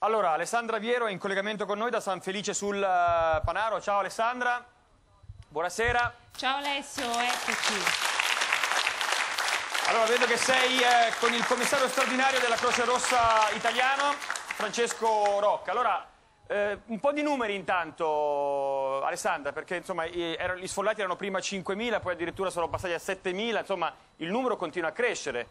Allora, Alessandra Viero è in collegamento con noi da San Felice sul eh, Panaro. Ciao Alessandra, buonasera. Ciao Alessio, eccoci. Allora, vedo che sei eh, con il commissario straordinario della Croce Rossa italiano, Francesco Rocca. Allora, eh, un po' di numeri intanto, Alessandra, perché insomma, gli sfollati erano prima 5.000, poi addirittura sono passati a 7.000, insomma il numero continua a crescere.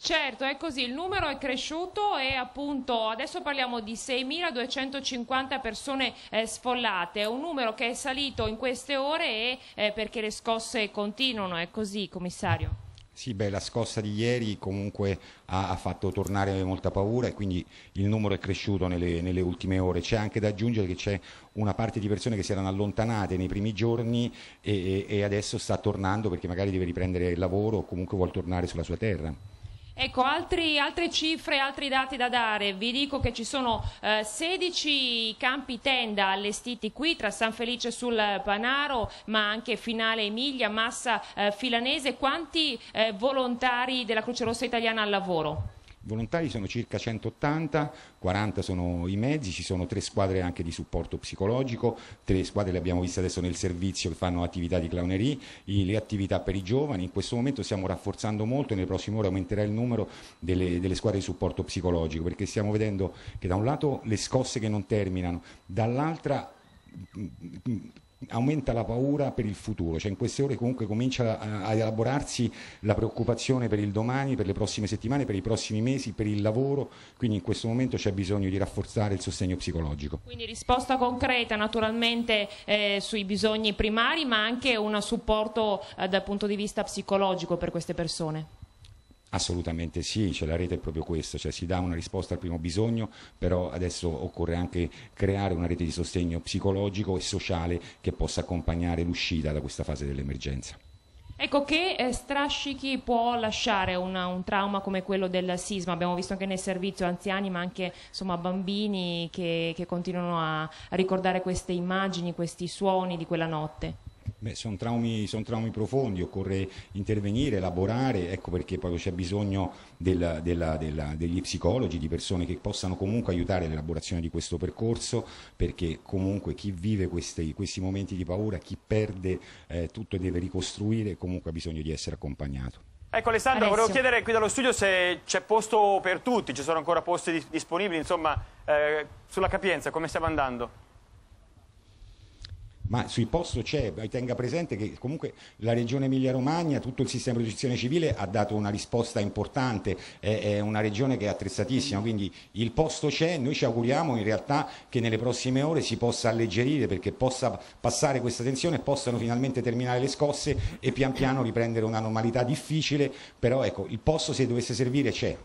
Certo, è così, il numero è cresciuto e appunto adesso parliamo di 6.250 persone eh, sfollate, un numero che è salito in queste ore e, eh, perché le scosse continuano, è così commissario? Sì, beh, la scossa di ieri comunque ha, ha, fatto tornare molta paura e quindi il numero è cresciuto nelle, nelle ultime ore. C'è anche da aggiungere che c'è una parte di persone che si erano allontanate nei primi giorni e, e, e adesso sta tornando perché magari deve riprendere il lavoro o comunque vuole tornare sulla sua terra. Ecco, altri, altre cifre, altri dati da dare. Vi dico che ci sono eh, 16 campi tenda allestiti qui tra San Felice sul Panaro, ma anche Finale Emilia, Massa eh, Filanese. Quanti eh, volontari della Croce Rossa Italiana al lavoro? volontari sono circa 180, 40 sono i mezzi, ci sono tre squadre anche di supporto psicologico, tre squadre le abbiamo viste adesso nel servizio che fanno attività di clowneria, le attività per i giovani, in questo momento stiamo rafforzando molto, nelle prossime ore aumenterà il numero delle, delle squadre di supporto psicologico perché stiamo vedendo che da un lato le scosse che non terminano, dall'altra aumenta la paura per il futuro, cioè in queste ore comunque comincia a, a, elaborarsi la preoccupazione per il domani, per le prossime settimane, per i prossimi mesi, per il lavoro, quindi in questo momento c'è bisogno di rafforzare il sostegno psicologico. Quindi risposta concreta naturalmente eh, sui bisogni primari ma anche un supporto eh, dal punto di vista psicologico per queste persone. Assolutamente sì, cioè la rete è proprio questa, cioè si dà una risposta al primo bisogno, però adesso occorre anche creare una rete di sostegno psicologico e sociale che possa accompagnare l'uscita da questa fase dell'emergenza. Ecco, che eh, strascichi può lasciare una, un trauma come quello del sisma? Abbiamo visto anche nel servizio anziani, ma anche insomma, bambini che, che continuano a ricordare queste immagini, questi suoni di quella notte sono traumi, son traumi, profondi, occorre intervenire, elaborare, ecco perché poi c'è bisogno del, della, della, degli psicologi, di persone che possano comunque aiutare l'elaborazione di questo percorso, perché comunque chi vive questi, questi momenti di paura, chi perde eh, tutto e deve ricostruire, comunque ha bisogno di essere accompagnato. Ecco Alessandro, Alessio. volevo chiedere qui dallo studio se c'è posto per tutti, ci sono ancora posti disponibili, insomma, eh, sulla capienza, come stiamo andando? ma sui posto c'è, tenga presente che comunque la regione Emilia-Romagna, tutto il sistema di protezione civile ha dato una risposta importante, è, è una regione che è attrezzatissima, quindi il posto c'è, noi ci auguriamo in realtà che nelle prossime ore si possa alleggerire perché possa passare questa tensione, possano finalmente terminare le scosse e pian piano riprendere una normalità difficile, però ecco, il posto se dovesse servire c'è.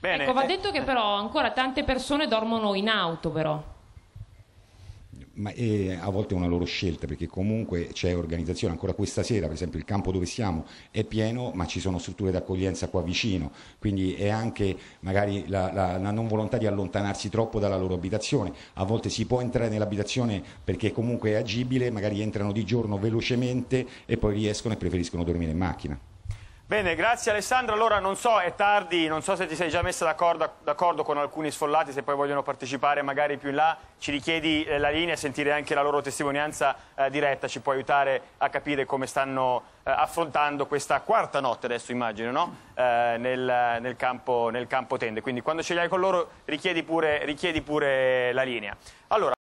Bene. Ecco, va detto che però ancora tante persone dormono in auto però ma è eh, a volte è una loro scelta perché comunque c'è organizzazione, ancora questa sera per esempio il campo dove siamo è pieno ma ci sono strutture d'accoglienza qua vicino, quindi è anche magari la, la, la non volontà di allontanarsi troppo dalla loro abitazione, a volte si può entrare nell'abitazione perché comunque è agibile, magari entrano di giorno velocemente e poi riescono e preferiscono dormire in macchina. Bene, grazie Alessandro. Allora non so, è tardi, non so se ti sei già messa d'accordo, con alcuni sfollati, se poi vogliono partecipare magari più in là, ci richiedi eh, la linea e sentire anche la loro testimonianza eh, diretta, ci può aiutare a capire come stanno eh, affrontando questa quarta notte adesso immagino, no? eh, nel, nel, campo, nel, campo, tende. Quindi quando ce li hai con loro richiedi pure, richiedi pure la linea. Allora,